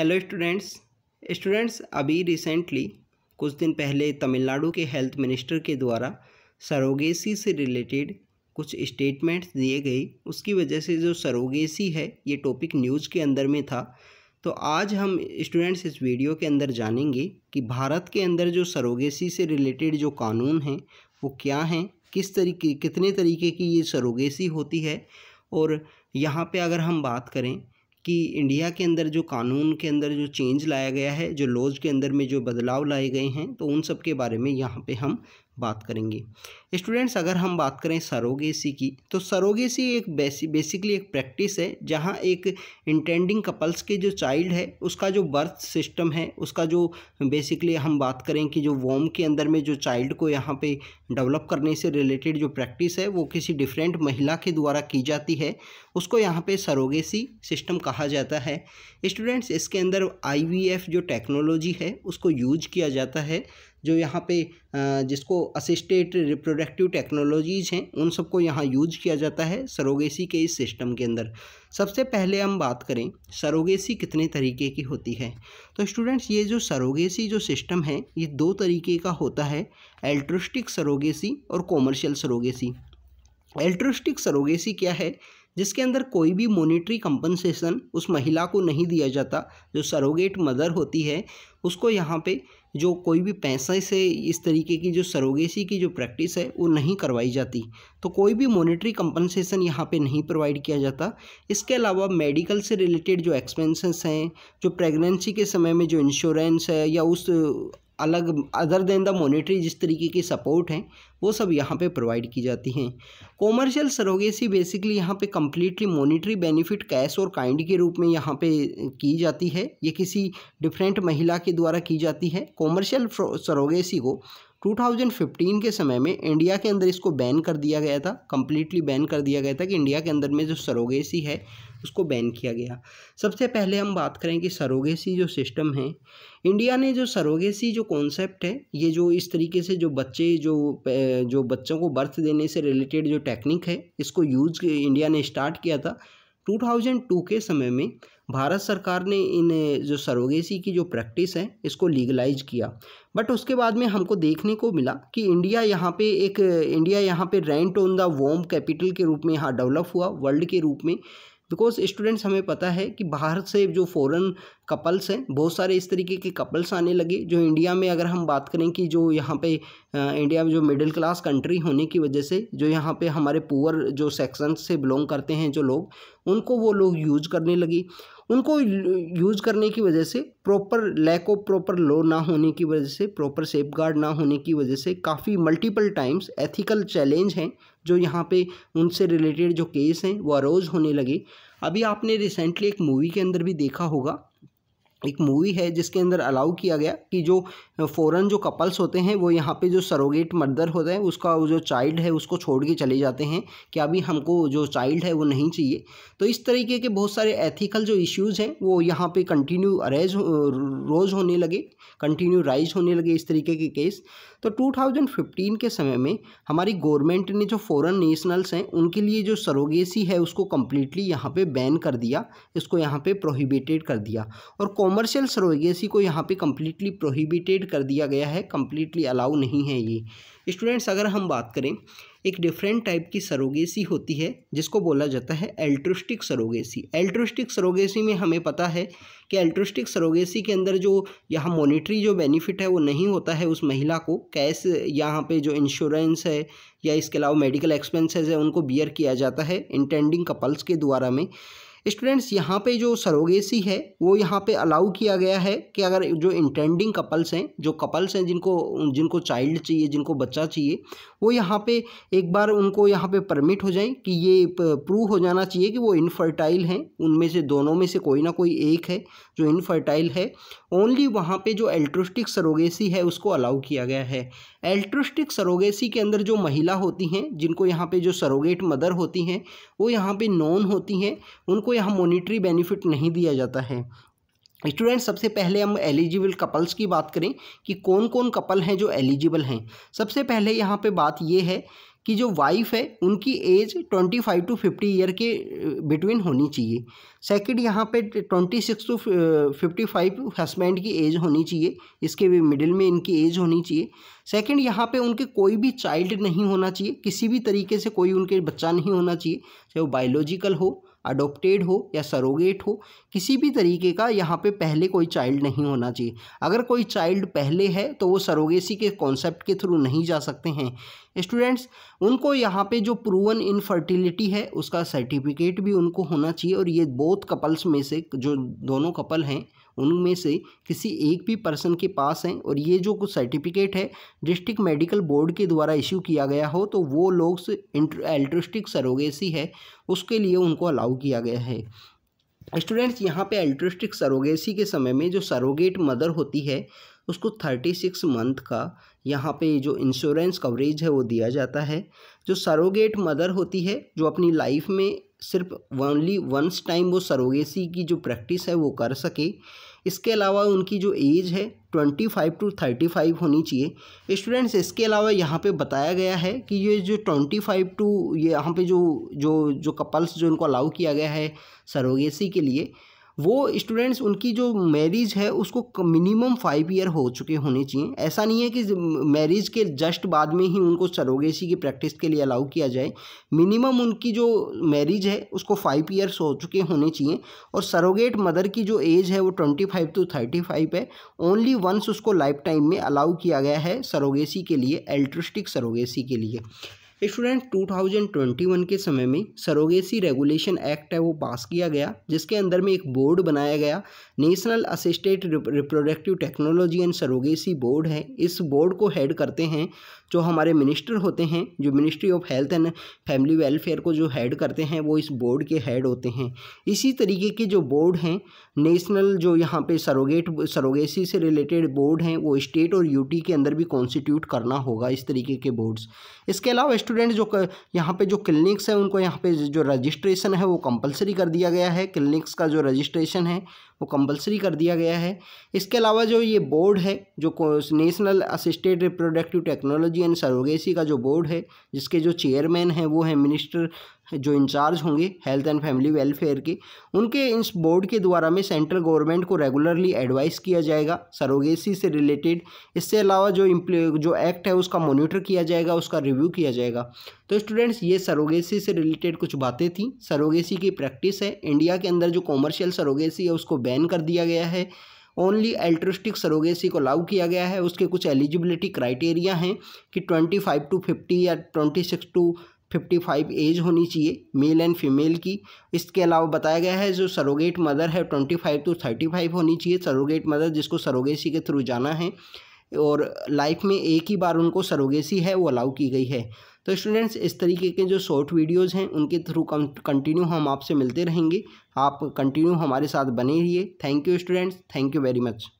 hello students students अभी recently कुछ दिन पहले तमिलनाडु के हेल्थ मिनिस्टर के द्वारा सरोगेसी से रिलेटेड कुछ स्टेटमेंट्स दिए गए उसकी वजह से जो सरोगेसी है ये टॉपिक न्यूज़ के अंदर में था तो आज हम स्टूडेंट्स इस वीडियो के अंदर जानेंगे कि भारत के अंदर जो सरोगेसी से रिलेटेड जो कानून हैं वो क्या हैं किस तरीके कितने तरीके की ये सरोगेसी होती है और यहाँ पे अगर हम बात करें कि इंडिया के अंदर जो कानून के अंदर जो चेंज लाया गया है जो लॉज के अंदर में जो बदलाव लाए गए हैं तो उन सब के बारे में यहाँ पे हम बात करेंगे स्टूडेंट्स अगर हम बात करें सरोगेसी की तो सरोगेसी एक बेसि बेसिकली एक प्रैक्टिस है जहां एक इंटेंडिंग कपल्स के जो चाइल्ड है उसका जो बर्थ सिस्टम है उसका जो बेसिकली हम बात करें कि जो वॉम के अंदर में जो चाइल्ड को यहाँ पे डेवलप करने से रिलेटेड जो प्रैक्टिस है वो किसी डिफरेंट महिला के द्वारा की जाती है उसको यहाँ पर सरोगेसी सिस्टम कहा जाता है स्टूडेंट्स इसके अंदर आई जो टेक्नोलॉजी है उसको यूज किया जाता है जो यहाँ पे जिसको असिस्टेड रिप्रोडक्टिव टेक्नोलॉजीज़ हैं उन सबको यहाँ यूज किया जाता है सरोगेसी के इस सिस्टम के अंदर सबसे पहले हम बात करें सरोगेसी कितने तरीके की होती है तो स्टूडेंट्स ये जो सरोगेसी जो सिस्टम है ये दो तरीके का होता है एल्ट्रोस्टिक सरोगेसी और कॉमर्शियल सरोगेसी एल्ट्रोस्टिक सरोगेसी क्या है जिसके अंदर कोई भी मोनिट्री कंपनसेशन उस महिला को नहीं दिया जाता जो सरोगेट मदर होती है उसको यहाँ पे जो कोई भी पैसे से इस तरीके की जो सरोगेसी की जो प्रैक्टिस है वो नहीं करवाई जाती तो कोई भी मोनिट्री कंपनसेशन यहाँ पे नहीं प्रोवाइड किया जाता इसके अलावा मेडिकल से रिलेटेड जो एक्सपेंसेस हैं जो प्रेगनेंसी के समय में जो इंश्योरेंस है या उस अलग अदर देन द मॉनेटरी जिस तरीके की सपोर्ट हैं वो सब यहाँ पे प्रोवाइड की जाती हैं कॉमर्शियल सरोगेसी बेसिकली यहाँ पे कम्प्लीटली मॉनेटरी बेनिफिट कैश और काइंड के रूप में यहाँ पे की जाती है ये किसी डिफरेंट महिला के द्वारा की जाती है कॉमर्शियल सरोगेसी को 2015 के समय में इंडिया के अंदर इसको बैन कर दिया गया था कम्प्लीटली बैन कर दिया गया था कि इंडिया के अंदर में जो सरोगेसी है उसको बैन किया गया सबसे पहले हम बात करें कि सरोगेसी जो सिस्टम है इंडिया ने जो सरोगेसी जो कॉन्सेप्ट है ये जो इस तरीके से जो बच्चे जो जो बच्चों को बर्थ देने से रिलेटेड जो टेक्निक है इसको यूज इंडिया ने स्टार्ट किया था 2002 के समय में भारत सरकार ने इन जो सरोगेसी की जो प्रैक्टिस है इसको लीगलाइज किया बट उसके बाद में हमको देखने को मिला कि इंडिया यहाँ पे एक इंडिया यहाँ पे rent on the womb capital के रूप में यहाँ डेवलप हुआ वर्ल्ड के रूप में बिकॉज स्टूडेंट्स हमें पता है कि बाहर से जो फॉरेन कपल्स हैं बहुत सारे इस तरीके के कपल्स आने लगे जो इंडिया में अगर हम बात करें कि जो यहाँ पे इंडिया में जो मिडिल क्लास कंट्री होने की वजह से जो यहाँ पे हमारे पुअर जो सेक्शन से बिलोंग करते हैं जो लोग उनको वो लोग यूज करने लगी उनको यूज़ करने की वजह से proper lack of proper law ना होने की वजह से प्रॉपर सेफ ना होने की वजह से काफ़ी मल्टीपल टाइम्स एथिकल चैलेंज हैं जो यहाँ पे उनसे रिलेटेड जो केस हैं वो अरोज होने लगे अभी आपने रिसेंटली एक मूवी के अंदर भी देखा होगा एक मूवी है जिसके अंदर अलाउ किया गया कि जो फ़ौरन जो कपल्स होते हैं वो यहाँ पे जो सरोगेट मर्दर होता है उसका जो चाइल्ड है उसको छोड़ के चले जाते हैं कि अभी हमको जो चाइल्ड है वो नहीं चाहिए तो इस तरीके के बहुत सारे एथिकल जो इश्यूज़ हैं वो यहाँ पे कंटिन्यू अरेज रोज़ होने लगे कंटिन्यू राइज होने लगे इस तरीके के केस तो टू के समय में हमारी गवर्नमेंट ने जो फ़ौरन नेशनल्स हैं उनके लिए जो सरोगेसी है उसको कम्प्लीटली यहाँ पर बैन कर दिया इसको यहाँ पर प्रोहिबिटेड कर दिया और कॉमर्शियल सरोगेसी को यहाँ पे कम्प्लीटली प्रोहिबिटेड कर दिया गया है कम्प्लीटली अलाउ नहीं है ये स्टूडेंट्स अगर हम बात करें एक डिफरेंट टाइप की सरोगेसी होती है जिसको बोला जाता है एल्ट्रिस्टिक सरोगेसी एल्ट्रिस्टिक सरोगेसी में हमें पता है कि एल्ट्रिस्टिक सरोगेसी के अंदर जो यहाँ मॉनिटरी जो बेनिफिट है वो नहीं होता है उस महिला को कैश यहाँ पे जो इंश्योरेंस है या इसके अलावा मेडिकल एक्सपेंसेस है उनको बियर किया जाता है इंटेंडिंग कपल्स के द्वारा में स्टूडेंट्स यहाँ पे जो सरोगेसी है वो यहाँ पे अलाउ किया गया है कि अगर जो इंटेंडिंग कपल्स हैं जो कपल्स हैं जिनको जिनको चाइल्ड चाहिए जिनको बच्चा चाहिए वो यहाँ पे एक बार उनको यहाँ पे परमिट हो जाए कि ये प्रूव हो जाना चाहिए कि वो इनफर्टाइल हैं उनमें से दोनों में से कोई ना कोई एक है जो इनफर्टाइल है ओनली वहाँ पर जो एल्ट्रोस्टिक सरोगेसी है उसको अलाउ किया गया है एल्ट्रोस्टिक सरोगेसी के अंदर जो महिला होती हैं जिनको यहाँ पर जो सरोगेट मदर होती हैं वो यहाँ पर नॉन होती हैं उनको को यहाँ मोनिट्री बेनिफिट नहीं दिया जाता है स्टूडेंट सबसे पहले हम एलिजिबल कपल्स की बात करें कि कौन कौन कपल हैं जो एलिजिबल हैं सबसे पहले यहाँ पे बात ये है कि जो वाइफ है उनकी age twenty five to fifty year के बिटवीन होनी चाहिए सेकंड यहाँ पे twenty six to fifty five husband की एज होनी चाहिए इसके भी मिडिल में इनकी एज होनी चाहिए सेकंड यहाँ पे उनके कोई भी चाइल्ड नहीं होना चाहिए किसी भी तरीके से कोई उनके बच्चा नहीं होना चाहिए चाहे वो बायोलॉजिकल हो अडोप्टेड हो या सरोगेट हो किसी भी तरीके का यहाँ पे पहले कोई चाइल्ड नहीं होना चाहिए अगर कोई चाइल्ड पहले है तो वो सरोगेसी के कॉन्सेप्ट के थ्रू नहीं जा सकते हैं स्टूडेंट्स उनको यहाँ पे जो प्रूवन इनफर्टिलिटी है उसका सर्टिफिकेट भी उनको होना चाहिए और ये बोथ कपल्स में से जो दोनों कपल हैं उनमें से किसी एक भी पर्सन के पास हैं और ये जो कुछ सर्टिफिकेट है डिस्ट्रिक्ट मेडिकल बोर्ड के द्वारा इश्यू किया गया हो तो वो लोग एल्ट्रिस्टिक सरोगेसी है उसके लिए उनको अलाउ किया गया है स्टूडेंट्स यहाँ पे एल्ट्रिस्टिक सरोगेसी के समय में जो सरोगेट मदर होती है उसको थर्टी सिक्स मंथ का यहाँ पे जो इंश्योरेंस कवरेज है वो दिया जाता है जो सरोगेट मदर होती है जो अपनी लाइफ में सिर्फ ओनली वंस टाइम वो सरोगेसी की जो प्रैक्टिस है वो कर सके इसके अलावा उनकी जो एज है twenty five to thirty five होनी चाहिए स्टूडेंट्स इसके अलावा यहाँ पे बताया गया है कि ये जो ट्वेंटी फाइव टू ये यहाँ पे जो जो जो कपल्स जो इनको अलाउ किया गया है सरोगेसी के लिए वो स्टूडेंट्स उनकी जो मैरिज है उसको मिनिमम फाइव ईयर हो चुके होने चाहिए ऐसा नहीं है कि मैरिज के जस्ट बाद में ही उनको सरोगेसी की प्रैक्टिस के लिए अलाउ किया जाए मिनिमम उनकी जो मैरिज है उसको फाइव ईयर्स हो चुके होने चाहिए और सरोगेट मदर की जो एज है वो twenty five to thirty five है ओनली वंस उसको लाइफ टाइम में अलाउ किया गया है सरोगेसी के लिए एल्ट्रिस्टिक सरोगेसी के लिए स्टूडेंट 2021 के समय में सरोगेसी रेगुलेशन एक्ट है वो पास किया गया जिसके अंदर में एक बोर्ड बनाया गया national assisted reproductive technology and surrogacy board है इस बोर्ड को हेड करते हैं जो हमारे मिनिस्टर होते हैं जो ministry of health and family welfare को जो हेड करते हैं वो इस बोर्ड के हेड होते हैं इसी तरीके के जो बोर्ड हैं नेशनल जो यहाँ पे सरोगेट सरोगेसी से रिलेटेड बोर्ड हैं वो स्टेट और यूटी के अंदर भी कॉन्स्टिट्यूट करना होगा इस तरीके के बोर्ड्स इसके अलावा स्टूडेंट जो यहाँ पे जो क्लिनिक्स हैं उनको यहाँ पे जो रजिस्ट्रेशन है वो कंपलसरी कर दिया गया है क्लिनिक्स का जो रजिस्ट्रेशन है वो कंपलसरी कर दिया गया है इसके अलावा जो ये बोर्ड है जो national assisted reproductive technology and surrogacy का जो बोर्ड है जिसके जो चेयरमैन हैं वो हैं मिनिस्टर जो इंचार्ज होंगे हेल्थ एंड फैमिली वेलफेयर के उनके इस बोर्ड के द्वारा में सेंट्रल गवर्नमेंट को रेगुलरली एडवाइस किया जाएगा सरोगेसी से रिलेटेड इससे अलावा जो जो एक्ट है उसका मोनिटर किया जाएगा उसका रिव्यू किया जाएगा तो स्टूडेंट्स ये सरोगेसी से रिलेटेड कुछ बातें थी सरोगेसी की प्रैक्टिस है इंडिया के अंदर जो कॉमर्शियल सरोगेसी है उसको बैन कर दिया गया है ओनली एल्ट्रिस्टिक सरोगेसी को अलाउ किया गया है उसके कुछ एलिजिबिलिटी क्राइटेरिया हैं कि ट्वेंटी फाइव टू फिफ्टी या twenty six to fifty five age होनी चाहिए मेल एंड फीमेल की इसके अलावा बताया गया है जो सरोगेट मदर है twenty five to thirty five होनी चाहिए सरोगेट मदर जिसको सरोगेसी के थ्रू जाना है और लाइफ में एक ही बार उनको सरोगेसी है वो अलाउ की गई है तो स्टूडेंट्स इस तरीके के जो शॉर्ट वीडियोज़ हैं उनके थ्रू कंटिन्यू हम आपसे मिलते रहेंगे आप कंटिन्यू हमारे साथ बने रहिए thank you students thank you very much